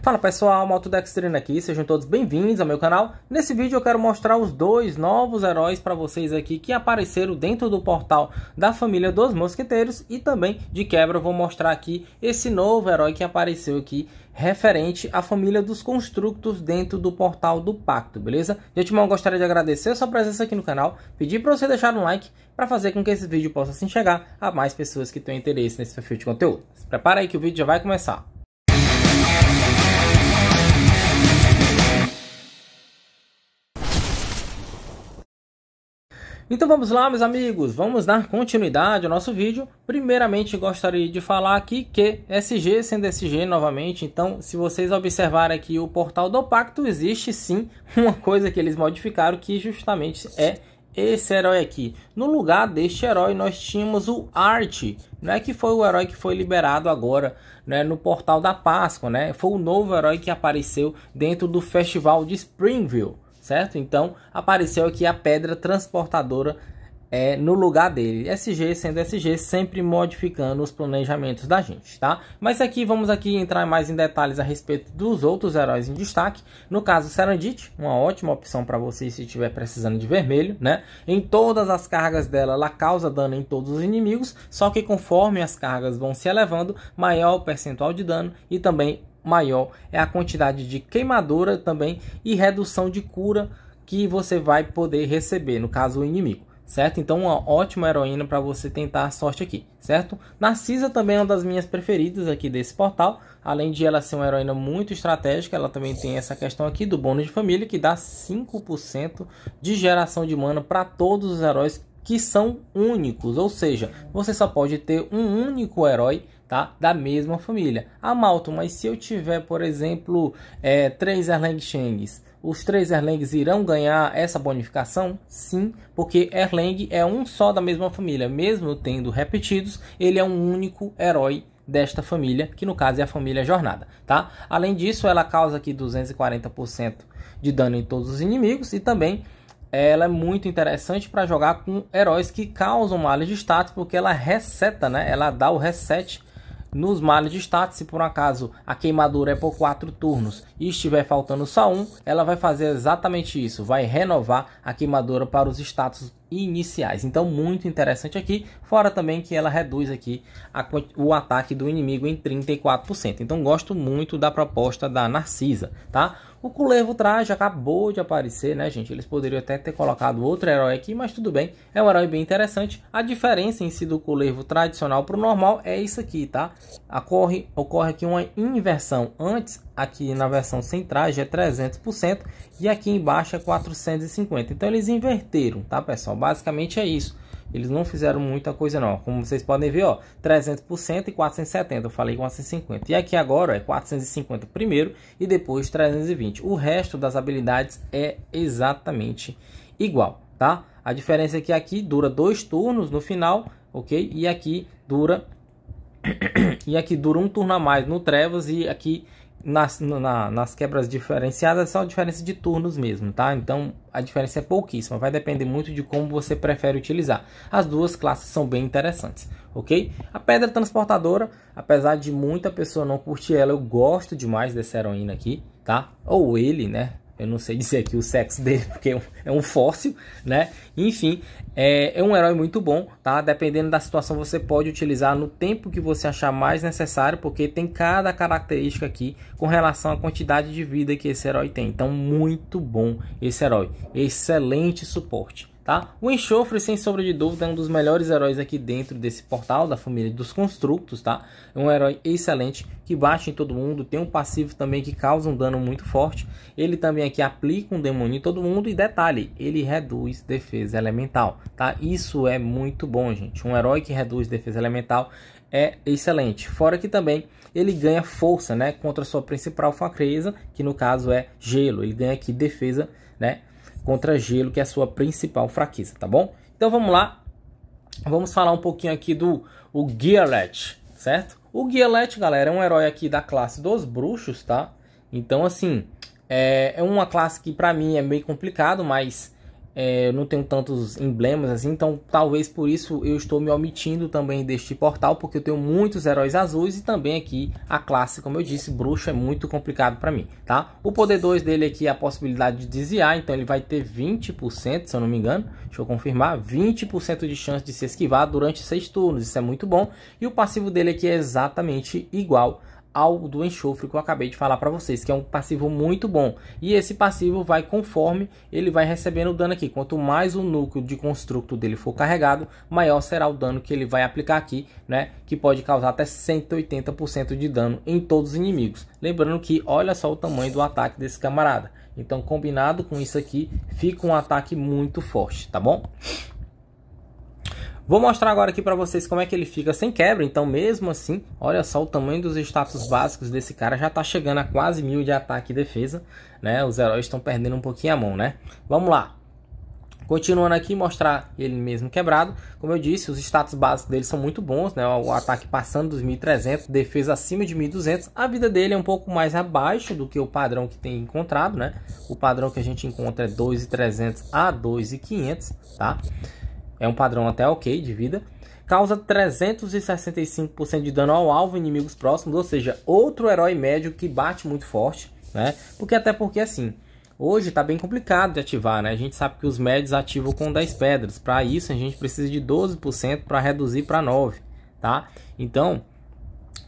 Fala pessoal, Motodextrina aqui, sejam todos bem-vindos ao meu canal. Nesse vídeo eu quero mostrar os dois novos heróis para vocês aqui que apareceram dentro do portal da família dos mosqueteiros e também de quebra eu vou mostrar aqui esse novo herói que apareceu aqui referente à família dos constructos dentro do portal do pacto, beleza? De antemão gostaria de agradecer a sua presença aqui no canal, pedir para você deixar um like para fazer com que esse vídeo possa assim enxergar a mais pessoas que tenham interesse nesse perfil de conteúdo. Se prepara aí que o vídeo já vai começar. Então vamos lá, meus amigos, vamos dar continuidade ao nosso vídeo. Primeiramente, gostaria de falar aqui que SG sendo SG novamente, então se vocês observarem aqui o portal do Pacto, existe sim uma coisa que eles modificaram que justamente é esse herói aqui. No lugar deste herói, nós tínhamos o Art, é que foi o herói que foi liberado agora né, no Portal da Páscoa, né? Foi o novo herói que apareceu dentro do Festival de Springville certo? Então apareceu aqui a pedra transportadora é, no lugar dele. SG sendo SG, sempre modificando os planejamentos da gente, tá? Mas aqui vamos aqui entrar mais em detalhes a respeito dos outros heróis em destaque. No caso, Serendite uma ótima opção para você se estiver precisando de vermelho, né? Em todas as cargas dela, ela causa dano em todos os inimigos, só que conforme as cargas vão se elevando, maior o percentual de dano e também maior é a quantidade de queimadura também e redução de cura que você vai poder receber, no caso o inimigo certo? Então, uma ótima heroína para você tentar a sorte aqui, certo? Narcisa também é uma das minhas preferidas aqui desse portal. Além de ela ser uma heroína muito estratégica, ela também tem essa questão aqui do bônus de família, que dá 5% de geração de mana para todos os heróis que são únicos. Ou seja, você só pode ter um único herói tá? da mesma família. Ah, Malton, mas se eu tiver, por exemplo, é, três Erlang Shangs, os três Erlangs irão ganhar essa bonificação? Sim, porque Erlang é um só da mesma família. Mesmo tendo repetidos, ele é um único herói desta família, que no caso é a família Jornada, tá? Além disso, ela causa aqui 240% de dano em todos os inimigos e também ela é muito interessante para jogar com heróis que causam malha de status, porque ela reseta, né? Ela dá o reset nos males de status, se por um acaso a queimadura é por 4 turnos e estiver faltando só um, ela vai fazer exatamente isso, vai renovar a queimadura para os status iniciais. Então muito interessante aqui, fora também que ela reduz aqui a, o ataque do inimigo em 34%. Então gosto muito da proposta da Narcisa, tá? O Culevo Traje acabou de aparecer, né, gente? Eles poderiam até ter colocado outro herói aqui, mas tudo bem. É um herói bem interessante. A diferença em si do Culevo tradicional para o normal é isso aqui, tá? Ocorre, ocorre aqui uma inversão. Antes, aqui na versão sem traje é 300% e aqui embaixo é 450%. Então eles inverteram, tá, pessoal? Basicamente é isso. Eles não fizeram muita coisa não. Como vocês podem ver, ó, 300% e 470. Eu falei 450. E aqui agora ó, é 450 primeiro e depois 320. O resto das habilidades é exatamente igual, tá? A diferença é que aqui dura dois turnos no final, ok? E aqui dura e aqui dura um turno a mais no Trevas e aqui nas, na, nas quebras diferenciadas são a diferença de turnos mesmo, tá? Então a diferença é pouquíssima, vai depender muito de como você prefere utilizar. As duas classes são bem interessantes, ok? A pedra transportadora, apesar de muita pessoa não curtir ela, eu gosto demais dessa heroína aqui, tá? Ou ele, né? eu não sei dizer aqui o sexo dele, porque é, é um fóssil, né? Enfim, é, é, um herói muito bom, tá? Dependendo da situação, você pode utilizar no tempo que você achar mais necessário, porque tem cada característica aqui com relação à quantidade de vida que esse herói tem. Então, muito bom esse herói. Excelente suporte. Tá? O Enxofre, sem sombra de dúvida, é um dos melhores heróis aqui dentro desse portal da família dos Constructos, tá? É um herói excelente, que bate em todo mundo, tem um passivo também que causa um dano muito forte. Ele também aqui aplica um demônio em todo mundo e detalhe, ele reduz defesa elemental, tá? Isso é muito bom, gente. Um herói que reduz defesa elemental é excelente. Fora que também ele ganha força, né? Contra sua principal fraqueza, que no caso é gelo. Ele ganha aqui defesa, né? contra gelo, que é a sua principal fraqueza, tá bom? Então vamos lá, vamos falar um pouquinho aqui do o Gearlet, certo? O Gearlet, galera, é um herói aqui da classe dos bruxos, tá? Então assim, é, é uma classe que pra mim é meio complicado, mas é, eu não tenho tantos emblemas assim, então talvez por isso eu estou me omitindo também deste portal, porque eu tenho muitos heróis azuis e também aqui a classe, como eu disse, bruxa é muito complicado para mim, tá? O poder 2 dele aqui é a possibilidade de desviar, então ele vai ter 20%, se eu não me engano, deixa eu confirmar, 20% de chance de se esquivar durante 6 turnos, isso é muito bom, e o passivo dele aqui é exatamente igual ao do enxofre que eu acabei de falar para vocês, que é um passivo muito bom. E esse passivo vai conforme ele vai recebendo dano aqui. Quanto mais o núcleo de construto dele for carregado, maior será o dano que ele vai aplicar aqui, né? Que pode causar até 180% de dano em todos os inimigos. Lembrando que olha só o tamanho do ataque desse camarada. Então, combinado com isso aqui, fica um ataque muito forte, tá bom? Vou mostrar agora aqui para vocês como é que ele fica sem quebra, então mesmo assim, olha só o tamanho dos status básicos desse cara, já está chegando a quase mil de ataque e defesa, né? Os heróis estão perdendo um pouquinho a mão, né? Vamos lá. Continuando aqui, mostrar ele mesmo quebrado. Como eu disse, os status básicos dele são muito bons, né? O ataque passando dos 1.300, defesa acima de 1.200. A vida dele é um pouco mais abaixo do que o padrão que tem encontrado, né? O padrão que a gente encontra é 2.300 a 2.500, tá? é um padrão até ok de vida. Causa 365% de dano ao alvo e inimigos próximos, ou seja, outro herói médio que bate muito forte, né? Porque até porque assim, hoje tá bem complicado de ativar, né? A gente sabe que os médios ativam com 10 pedras. Para isso a gente precisa de 12% para reduzir para 9, tá? Então,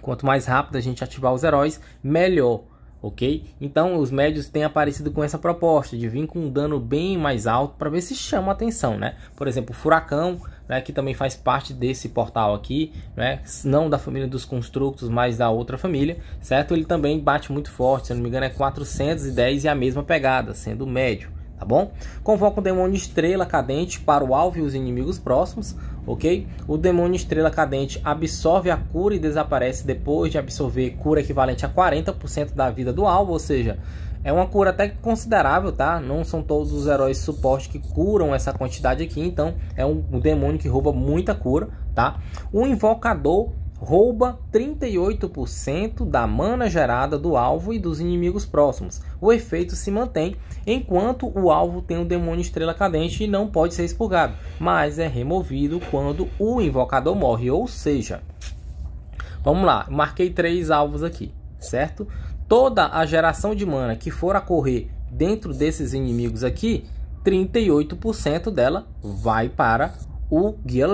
quanto mais rápido a gente ativar os heróis, melhor ok? Então os médios têm aparecido com essa proposta de vir com um dano bem mais alto para ver se chama atenção, né? Por exemplo, o furacão, né, que também faz parte desse portal aqui, né? Não da família dos constructos, mas da outra família, certo? Ele também bate muito forte, se não me engano é 410 e é a mesma pegada, sendo médio. Tá bom? Convoca o demônio estrela cadente para o alvo e os inimigos próximos ok? O demônio estrela cadente absorve a cura e desaparece depois de absorver cura equivalente a 40% da vida do alvo, ou seja, é uma cura até considerável, tá? Não são todos os heróis suporte que curam essa quantidade aqui, então é um, demônio que rouba muita cura, tá? O invocador rouba 38% da mana gerada do alvo e dos inimigos próximos. O efeito se mantém enquanto o alvo tem o um demônio estrela cadente e não pode ser expurgado, mas é removido quando o invocador morre, ou seja, vamos lá, marquei três alvos aqui, certo? Toda a geração de mana que for a correr dentro desses inimigos aqui, 38% dela vai para o guia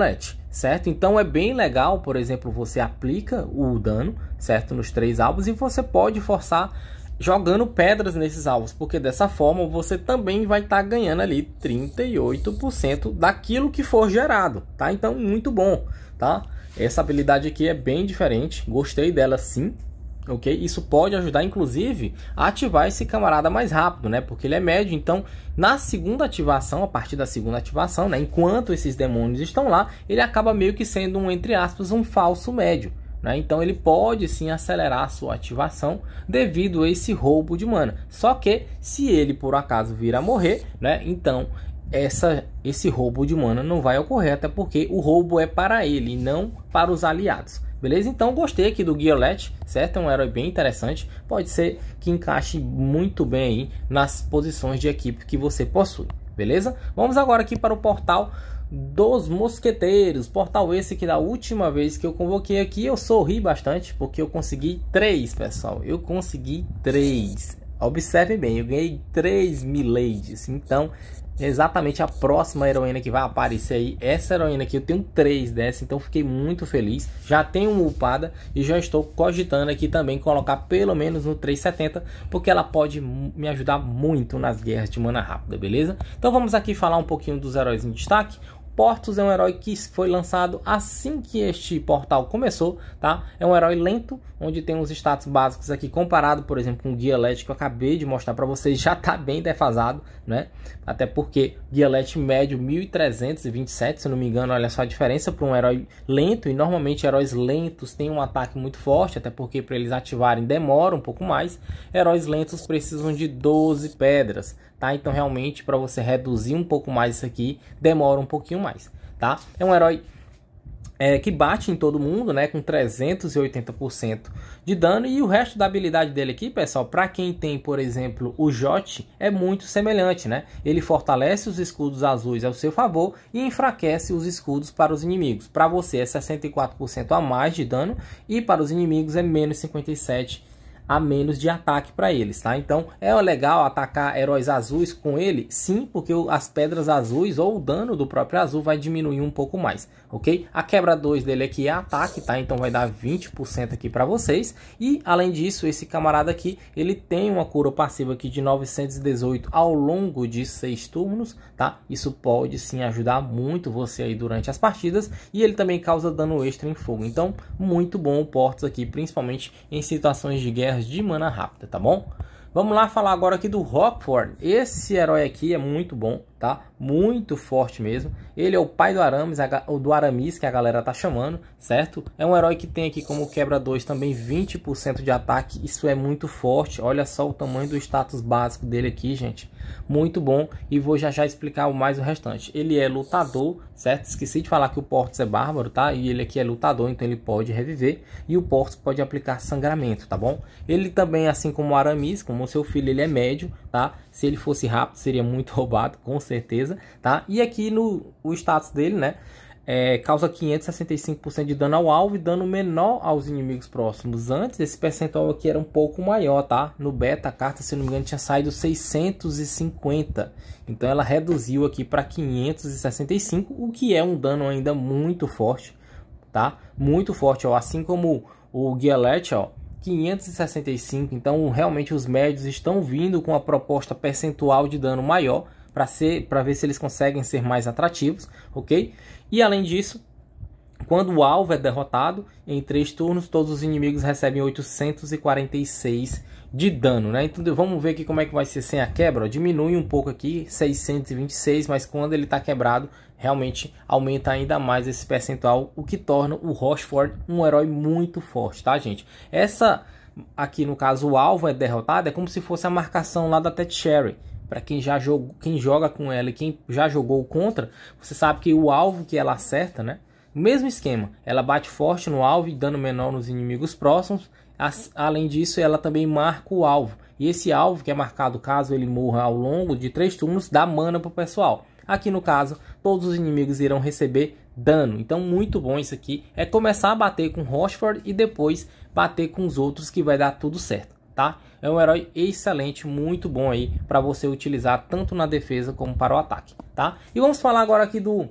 certo? Então é bem legal, por exemplo, você aplica o dano, certo? Nos três alvos e você pode forçar jogando pedras nesses alvos, porque dessa forma você também vai estar tá ganhando ali 38% daquilo que for gerado, tá? Então muito bom, tá? Essa habilidade aqui é bem diferente, gostei dela sim, ok? Isso pode ajudar, inclusive, a ativar esse camarada mais rápido, né? Porque ele é médio, então, na segunda ativação, a partir da segunda ativação, né? Enquanto esses demônios estão lá, ele acaba meio que sendo um, entre aspas, um falso médio. Né? Então ele pode sim acelerar a sua ativação devido a esse roubo de mana. Só que se ele por acaso vir a morrer, né? então essa, esse roubo de mana não vai ocorrer, até porque o roubo é para ele, não para os aliados beleza? Então gostei aqui do Guillet, certo? É um herói bem interessante, pode ser que encaixe muito bem aí nas posições de equipe que você possui, beleza? Vamos agora aqui para o portal dos mosqueteiros, portal esse que da última vez que eu convoquei aqui eu sorri bastante porque eu consegui três, pessoal, eu consegui três. Observe bem, eu ganhei três milades, então exatamente a próxima heroína que vai aparecer aí. Essa heroína aqui, eu tenho três dessa, então fiquei muito feliz. Já tenho uma upada e já estou cogitando aqui também colocar pelo menos no 370, porque ela pode me ajudar muito nas guerras de mana rápida, beleza? Então vamos aqui falar um pouquinho dos heróis em destaque. Portos é um herói que foi lançado assim que este portal começou, tá? É um herói lento, onde tem uns status básicos aqui comparado, por exemplo, com o Guia que eu acabei de mostrar para vocês, já tá bem defasado, né? Até porque Guia médio 1327, se não me engano, olha só a diferença para um herói lento, e normalmente heróis lentos têm um ataque muito forte, até porque para eles ativarem demora um pouco mais. Heróis lentos precisam de 12 pedras, tá? Então realmente para você reduzir um pouco mais isso aqui, demora um pouquinho mais, tá? É um herói é, que bate em todo mundo, né, com 380% de dano e o resto da habilidade dele aqui, pessoal, para quem tem, por exemplo, o Jot, é muito semelhante, né? Ele fortalece os escudos azuis ao seu favor e enfraquece os escudos para os inimigos. Para você é 64% a mais de dano e para os inimigos é menos 57 a menos de ataque para eles, tá? Então é legal atacar heróis azuis com ele? Sim, porque as pedras azuis ou o dano do próprio azul vai diminuir um pouco mais, ok? A quebra 2 dele aqui é ataque, tá? Então vai dar 20% aqui para vocês. E além disso, esse camarada aqui, ele tem uma cura passiva aqui de 918 ao longo de 6 turnos, tá? Isso pode sim ajudar muito você aí durante as partidas e ele também causa dano extra em fogo. Então, muito bom o Portos aqui, principalmente em situações de guerra de mana rápida, tá bom? Vamos lá falar agora aqui do Rockford. Esse herói aqui é muito bom tá? Muito forte mesmo. Ele é o pai do Aramis, o do Aramis que a galera tá chamando, certo? É um herói que tem aqui como quebra 2 também 20% de ataque. Isso é muito forte. Olha só o tamanho do status básico dele aqui, gente. Muito bom e vou já já explicar mais o restante. Ele é lutador, certo? Esqueci de falar que o Portos é bárbaro, tá? E ele aqui é lutador, então ele pode reviver e o Portos pode aplicar sangramento, tá bom? Ele também, assim como o Aramis, como seu filho, ele é médio, tá? Se ele fosse rápido, seria muito roubado, com certeza, tá? E aqui no o status dele, né? É, causa 565% de dano ao alvo e dano menor aos inimigos próximos. Antes, esse percentual aqui era um pouco maior, tá? No beta, a carta, se não me engano, tinha saído 650. Então, ela reduziu aqui para 565, o que é um dano ainda muito forte, tá? Muito forte, ó. Assim como o Guialete, ó. 565. Então, realmente os médios estão vindo com a proposta percentual de dano maior para ser para ver se eles conseguem ser mais atrativos, OK? E além disso, quando o alvo é derrotado, em 3 turnos, todos os inimigos recebem 846 de dano, né? Então vamos ver aqui como é que vai ser sem a quebra. Ó, diminui um pouco aqui, 626, mas quando ele está quebrado, realmente aumenta ainda mais esse percentual, o que torna o Rochford um herói muito forte, tá, gente? Essa, aqui no caso, o alvo é derrotado, é como se fosse a marcação lá da Ted Sherry, para quem já jogou, quem joga com ela e quem já jogou contra, você sabe que o alvo que ela acerta, né? Mesmo esquema, ela bate forte no alvo e dano menor nos inimigos próximos. As, além disso, ela também marca o alvo. E esse alvo, que é marcado caso ele morra ao longo de 3 turnos, dá mana pro pessoal. Aqui no caso, todos os inimigos irão receber dano. Então, muito bom isso aqui. É começar a bater com Rochford e depois bater com os outros que vai dar tudo certo, tá? É um herói excelente, muito bom aí para você utilizar tanto na defesa como para o ataque, tá? E vamos falar agora aqui do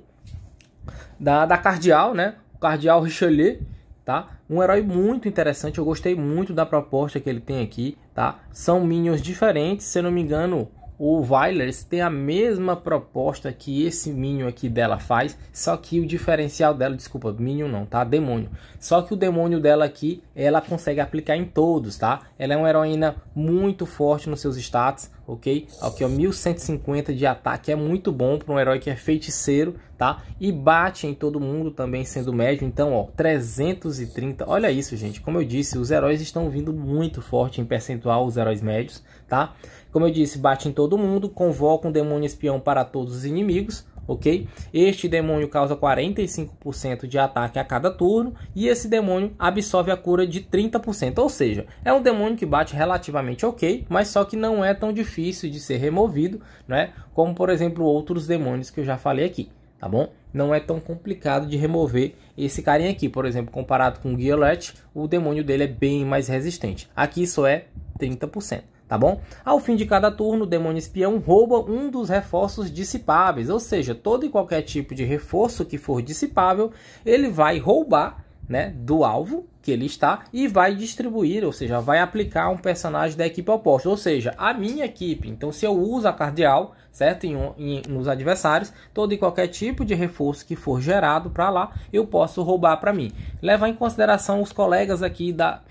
da, da Cardeal, né? O Cardeal Richelieu, tá? Um herói muito interessante, eu gostei muito da proposta que ele tem aqui, tá? São minions diferentes, se eu não me engano, o Violers tem a mesma proposta que esse Minion aqui dela faz, só que o diferencial dela, desculpa, Minion não, tá? Demônio. Só que o demônio dela aqui, ela consegue aplicar em todos, tá? Ela é uma heroína muito forte nos seus status, ok? Aqui ó, 1150 de ataque é muito bom para um herói que é feiticeiro, tá? E bate em todo mundo também sendo médio, então ó, 330, olha isso gente, como eu disse, os heróis estão vindo muito forte em percentual, os heróis médios, tá? Como eu disse, bate em todo mundo, convoca um demônio espião para todos os inimigos, ok? Este demônio causa 45% de ataque a cada turno e esse demônio absorve a cura de 30%, ou seja, é um demônio que bate relativamente ok, mas só que não é tão difícil de ser removido, né? Como por exemplo outros demônios que eu já falei aqui, tá bom? Não é tão complicado de remover esse carinha aqui, por exemplo, comparado com o Guillet, o demônio dele é bem mais resistente. Aqui isso é 30% tá bom? Ao fim de cada turno, o demônio espião rouba um dos reforços dissipáveis, ou seja, todo e qualquer tipo de reforço que for dissipável, ele vai roubar né, do alvo que ele está e vai distribuir, ou seja, vai aplicar um personagem da equipe oposta, ou seja, a minha equipe. Então, se eu uso a cardeal, certo, em, em, nos adversários, todo e qualquer tipo de reforço que for gerado para lá, eu posso roubar para mim. Levar em consideração os colegas aqui da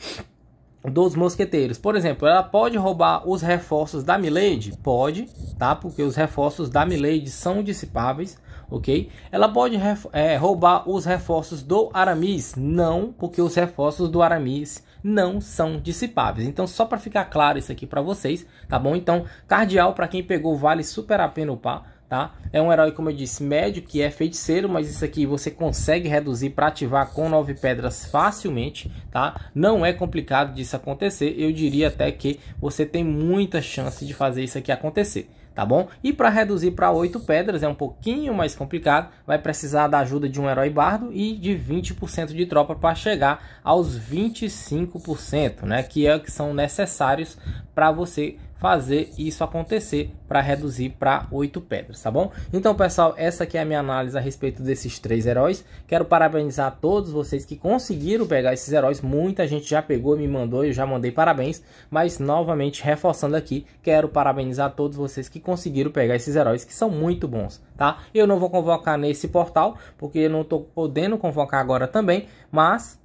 dos mosqueteiros. Por exemplo, ela pode roubar os reforços da Milady? Pode, tá? Porque os reforços da Milady são dissipáveis, ok? Ela pode é, roubar os reforços do Aramis? Não, porque os reforços do Aramis não são dissipáveis. Então, só para ficar claro isso aqui para vocês, tá bom? Então, cardeal, para quem pegou, vale super a pena upar tá? É um herói, como eu disse, médio, que é feiticeiro, mas isso aqui você consegue reduzir para ativar com nove pedras facilmente, tá? Não é complicado disso acontecer, eu diria até que você tem muita chance de fazer isso aqui acontecer. Tá bom? E para reduzir para oito pedras é um pouquinho mais complicado, vai precisar da ajuda de um herói bardo e de 20% de tropa para chegar aos 25%, né? Que é o que são necessários para você fazer isso acontecer para reduzir para oito pedras, tá bom? Então, pessoal, essa aqui é a minha análise a respeito desses três heróis. Quero parabenizar todos vocês que conseguiram pegar esses heróis. Muita gente já pegou, me mandou, eu já mandei parabéns. Mas, novamente, reforçando aqui, quero parabenizar todos vocês que conseguiram pegar esses heróis, que são muito bons, tá? Eu não vou convocar nesse portal, porque eu não estou podendo convocar agora também, mas...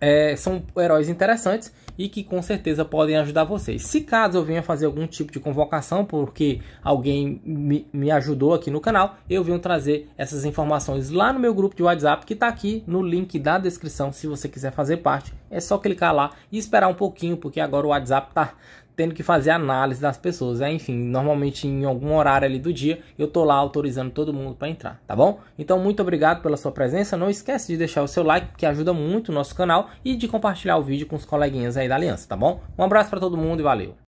É, são heróis interessantes e que com certeza podem ajudar vocês. Se caso eu venha fazer algum tipo de convocação, porque alguém me, me ajudou aqui no canal, eu venho trazer essas informações lá no meu grupo de WhatsApp, que está aqui no link da descrição. Se você quiser fazer parte, é só clicar lá e esperar um pouquinho, porque agora o WhatsApp está tendo que fazer análise das pessoas. Né? Enfim, normalmente em algum horário ali do dia, eu tô lá autorizando todo mundo para entrar, tá bom? Então, muito obrigado pela sua presença. Não esquece de deixar o seu like, que ajuda muito o nosso canal, e de compartilhar o vídeo com os coleguinhas aí da aliança, tá bom? Um abraço para todo mundo e valeu!